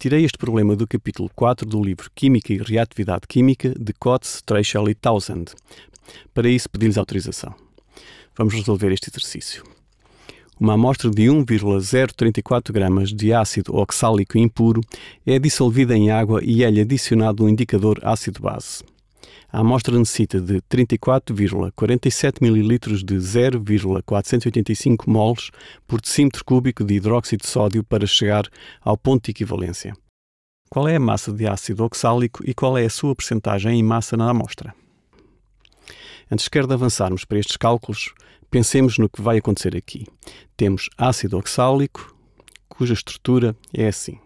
Tirei este problema do capítulo 4 do livro Química e Reatividade Química de Coates, Trechel e Townsend. Para isso, pedi-lhes autorização. Vamos resolver este exercício. Uma amostra de 1,034 gramas de ácido oxálico impuro é dissolvida em água e é-lhe adicionado um indicador ácido-base. A amostra necessita de 34,47 ml de 0,485 moles por decímetro cúbico de hidróxido de sódio para chegar ao ponto de equivalência. Qual é a massa de ácido oxálico e qual é a sua percentagem em massa na amostra? Antes de avançarmos para estes cálculos, pensemos no que vai acontecer aqui. Temos ácido oxálico, cuja estrutura é assim.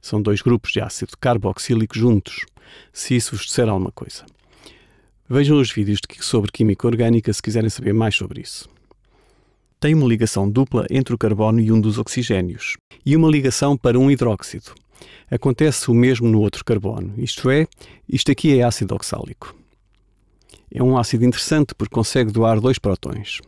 São dois grupos de ácido carboxílico juntos, se isso vos disser alguma coisa. Vejam os vídeos sobre química orgânica se quiserem saber mais sobre isso. Tem uma ligação dupla entre o carbono e um dos oxigénios, e uma ligação para um hidróxido. Acontece o mesmo no outro carbono, isto é, isto aqui é ácido oxálico. É um ácido interessante porque consegue doar dois protões.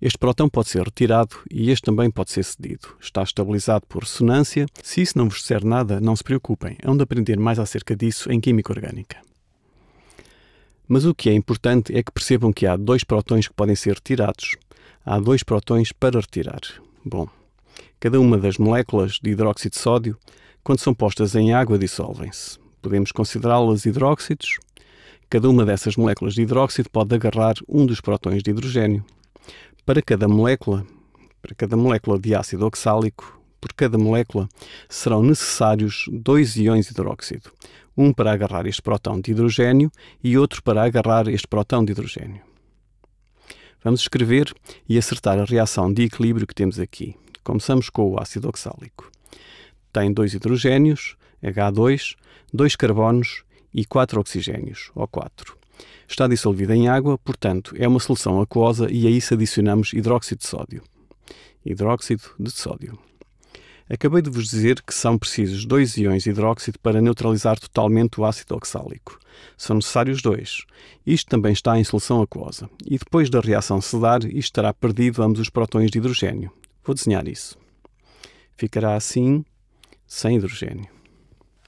Este próton pode ser retirado e este também pode ser cedido. Está estabilizado por ressonância. Se isso não vos disser nada, não se preocupem, hão de aprender mais acerca disso em química orgânica. Mas o que é importante é que percebam que há dois prótons que podem ser retirados. Há dois prótons para retirar. Bom, cada uma das moléculas de hidróxido de sódio, quando são postas em água, dissolvem-se. Podemos considerá-las hidróxidos. Cada uma dessas moléculas de hidróxido pode agarrar um dos prótons de hidrogênio para cada molécula, para cada molécula de ácido oxálico, por cada molécula, serão necessários dois íons hidróxido, um para agarrar este protão de hidrogênio e outro para agarrar este protão de hidrogênio. Vamos escrever e acertar a reação de equilíbrio que temos aqui. Começamos com o ácido oxálico. Tem dois hidrogênios, H2, dois carbonos e quatro oxigênios, O4. Está dissolvida em água, portanto, é uma solução aquosa e a isso adicionamos hidróxido de sódio. Hidróxido de sódio. Acabei de vos dizer que são precisos dois íons de hidróxido para neutralizar totalmente o ácido oxálico. São necessários dois. Isto também está em solução aquosa. E depois da reação se dar, isto terá perdido ambos os protões de hidrogênio. Vou desenhar isso. Ficará assim, sem hidrogênio.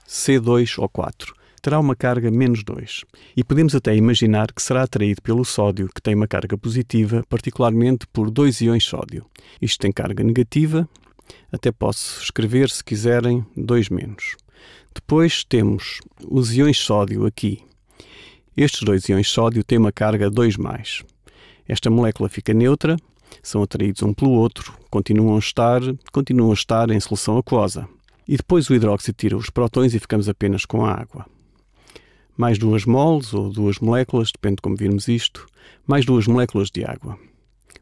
C2O4 terá uma carga menos 2, e podemos até imaginar que será atraído pelo sódio, que tem uma carga positiva, particularmente por dois íons sódio. Isto tem carga negativa, até posso escrever, se quiserem, 2 menos. Depois temos os íons sódio aqui. Estes dois íons sódio têm uma carga 2. Esta molécula fica neutra, são atraídos um pelo outro, continuam a estar, continuam a estar em solução aquosa. E depois o hidróxido tira os protões e ficamos apenas com a água mais duas moles ou duas moléculas, depende de como virmos isto, mais duas moléculas de água.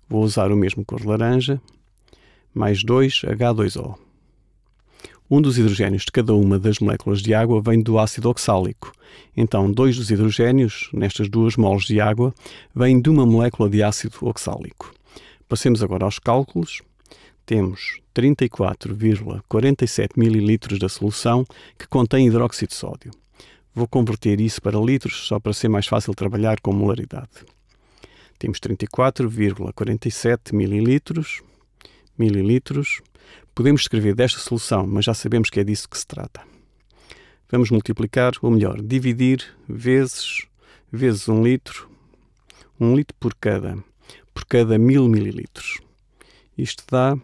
Vou usar o mesmo cor laranja, mais 2 H2O. Um dos hidrogénios de cada uma das moléculas de água vem do ácido oxálico. Então, dois dos hidrogénios, nestas duas moles de água, vêm de uma molécula de ácido oxálico. Passemos agora aos cálculos. Temos 34,47 ml da solução que contém hidróxido de sódio. Vou converter isso para litros só para ser mais fácil trabalhar com molaridade. Temos 34,47 mililitros, mililitros. Podemos escrever desta solução, mas já sabemos que é disso que se trata. Vamos multiplicar, ou melhor, dividir vezes vezes um litro, um litro por cada, por cada mil mililitros. Isto dá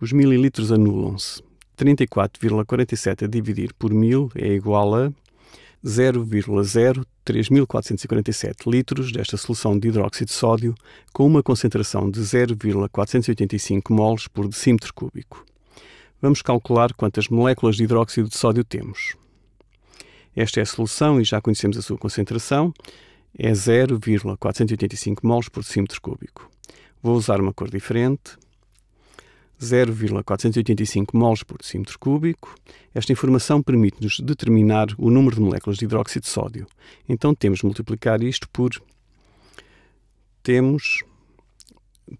os mililitros anulam-se. 34,47 a dividir por 1000 é igual a 0,03447 litros desta solução de hidróxido de sódio com uma concentração de 0,485 moles por decímetro cúbico. Vamos calcular quantas moléculas de hidróxido de sódio temos. Esta é a solução e já conhecemos a sua concentração, é 0,485 moles por decímetro cúbico. Vou usar uma cor diferente, 0,485 moles por decímetro cúbico. Esta informação permite-nos determinar o número de moléculas de hidróxido de sódio. Então temos de multiplicar isto por temos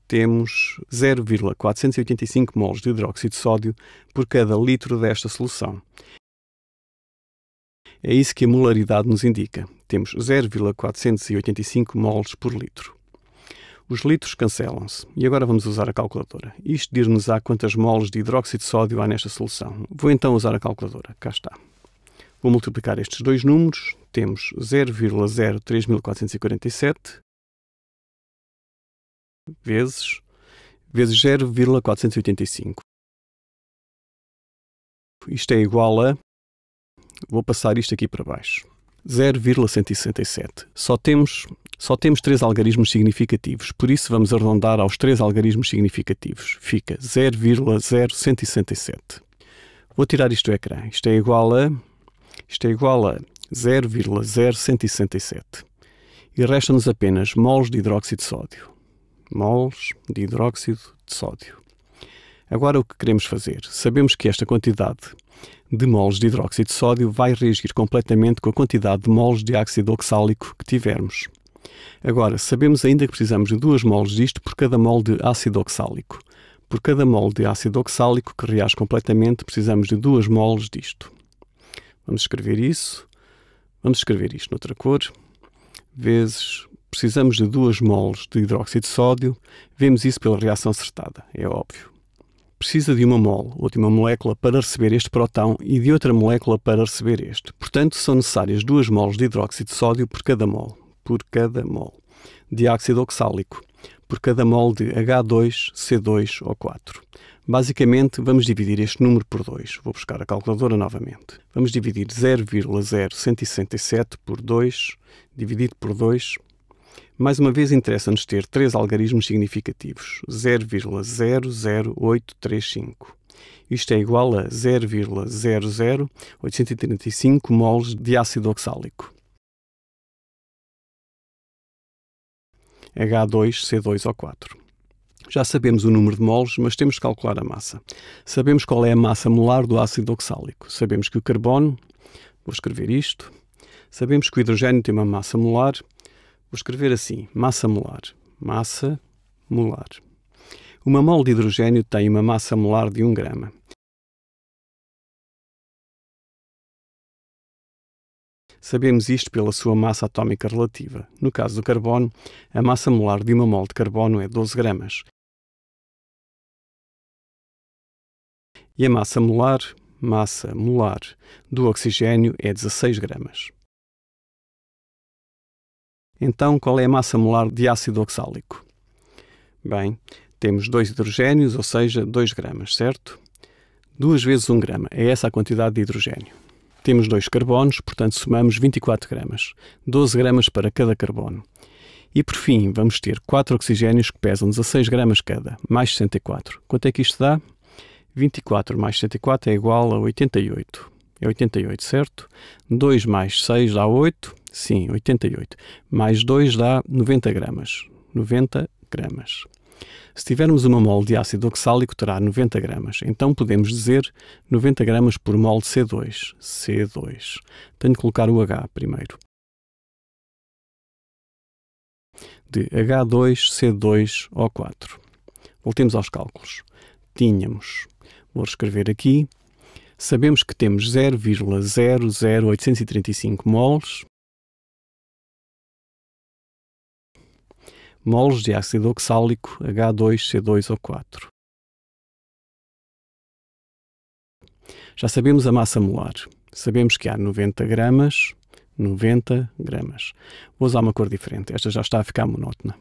temos 0,485 moles de hidróxido de sódio por cada litro desta solução. É isso que a molaridade nos indica. Temos 0,485 moles por litro. Os litros cancelam-se. E agora vamos usar a calculadora. Isto diz-nos há quantas moles de hidróxido de sódio há nesta solução. Vou então usar a calculadora. Cá está. Vou multiplicar estes dois números. Temos 0,03447 vezes vezes 0,485. Isto é igual a... Vou passar isto aqui para baixo. 0,167. Só temos só temos três algarismos significativos, por isso vamos arredondar aos três algarismos significativos. Fica 0,0167. Vou tirar isto do ecrã. Isto é igual a... Isto é igual a 0,0167. E resta-nos apenas moles de hidróxido de sódio. Moles de hidróxido de sódio. Agora o que queremos fazer? Sabemos que esta quantidade de moles de hidróxido de sódio vai reagir completamente com a quantidade de moles de ácido oxálico que tivermos. Agora, sabemos ainda que precisamos de 2 moles disto por cada mol de ácido oxálico. Por cada mol de ácido oxálico que reage completamente, precisamos de 2 moles disto. Vamos escrever isso. Vamos escrever isto noutra cor. Vezes precisamos de 2 moles de hidróxido de sódio. Vemos isso pela reação acertada, é óbvio. Precisa de uma mol ou de uma molécula para receber este protão e de outra molécula para receber este. Portanto, são necessárias 2 moles de hidróxido de sódio por cada mol por cada mol de ácido oxálico, por cada mol de h 2 c 2 o 4 Basicamente, vamos dividir este número por 2. Vou buscar a calculadora novamente. Vamos dividir 0,0167 por 2, dividido por 2. Mais uma vez, interessa-nos ter três algarismos significativos. 0,00835. Isto é igual a 0,00835 mols de ácido oxálico. H2C2O4. Já sabemos o número de moles, mas temos que calcular a massa. Sabemos qual é a massa molar do ácido oxálico. Sabemos que o carbono, vou escrever isto, sabemos que o hidrogênio tem uma massa molar, vou escrever assim, massa molar, massa molar. Uma mole de hidrogênio tem uma massa molar de 1 grama. Sabemos isto pela sua massa atómica relativa. No caso do carbono, a massa molar de uma mol de carbono é 12 gramas. E a massa molar, massa molar, do oxigênio é 16 gramas. Então, qual é a massa molar de ácido oxálico? Bem, temos dois hidrogênios, ou seja, 2 gramas, certo? 2 vezes 1 grama, é essa a quantidade de hidrogênio. Temos dois carbonos, portanto somamos 24 gramas, 12 gramas para cada carbono. E por fim, vamos ter 4 oxigénios que pesam 16 gramas cada, mais 64. Quanto é que isto dá? 24 mais 64 é igual a 88. É 88, certo? 2 mais 6 dá 8. Sim, 88. Mais 2 dá 90 gramas. 90 gramas. Se tivermos uma mol de ácido oxálico, terá 90 gramas. Então podemos dizer 90 gramas por mol de C2. C2. Tenho de colocar o H primeiro. De H2C2O4. Voltemos aos cálculos. Tínhamos, vou escrever aqui, sabemos que temos 0,00835 mols moles de ácido oxálico h 2 c 2 o 4 Já sabemos a massa molar. Sabemos que há 90 gramas, 90 gramas. Vou usar uma cor diferente, esta já está a ficar monótona.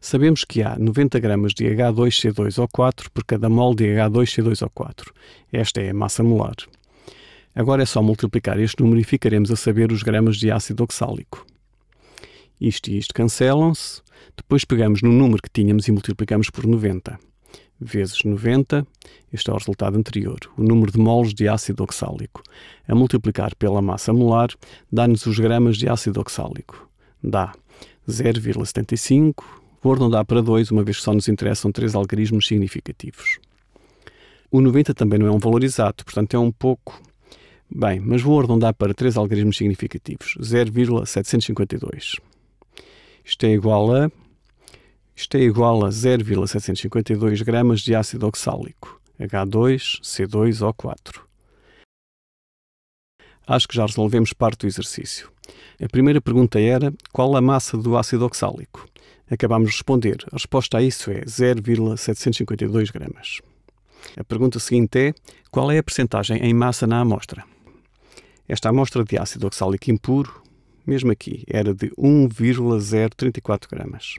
Sabemos que há 90 gramas de h 2 c 2 o 4 por cada mol de h 2 c 2 o 4 Esta é a massa molar. Agora é só multiplicar este número e ficaremos a saber os gramas de ácido oxálico isto e isto cancelam-se. Depois pegamos no número que tínhamos e multiplicamos por 90. Vezes 90, este é o resultado anterior, o número de moles de ácido oxálico. A multiplicar pela massa molar, dá-nos os gramas de ácido oxálico. Dá 0,75, vou arredondar para 2, uma vez que só nos interessam três algarismos significativos. O 90 também não é um valor exato, portanto é um pouco Bem, mas vou arredondar para três algarismos significativos: 0,752. Isto é igual a isto é igual a 0,752 gramas de ácido oxálico, H2C2O4. Acho que já resolvemos parte do exercício. A primeira pergunta era qual a massa do ácido oxálico? Acabámos de responder. A resposta a isso é 0,752 gramas. A pergunta seguinte é qual é a percentagem em massa na amostra? Esta amostra de ácido oxálico impuro, mesmo aqui, era de 1,034 gramas.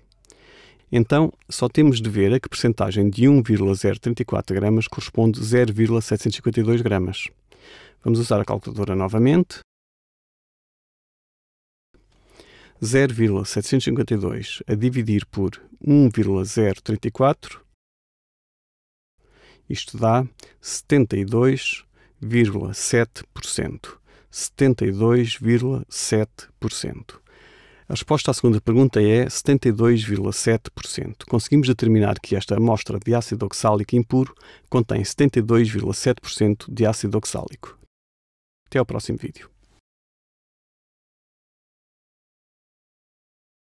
Então, só temos de ver a que percentagem de 1,034 gramas corresponde 0,752 gramas. Vamos usar a calculadora novamente. 0,752 a dividir por 1,034, isto dá 72,7%. 72,7%. A resposta à segunda pergunta é 72,7%. Conseguimos determinar que esta amostra de ácido oxálico impuro contém 72,7% de ácido oxálico. Até ao próximo vídeo.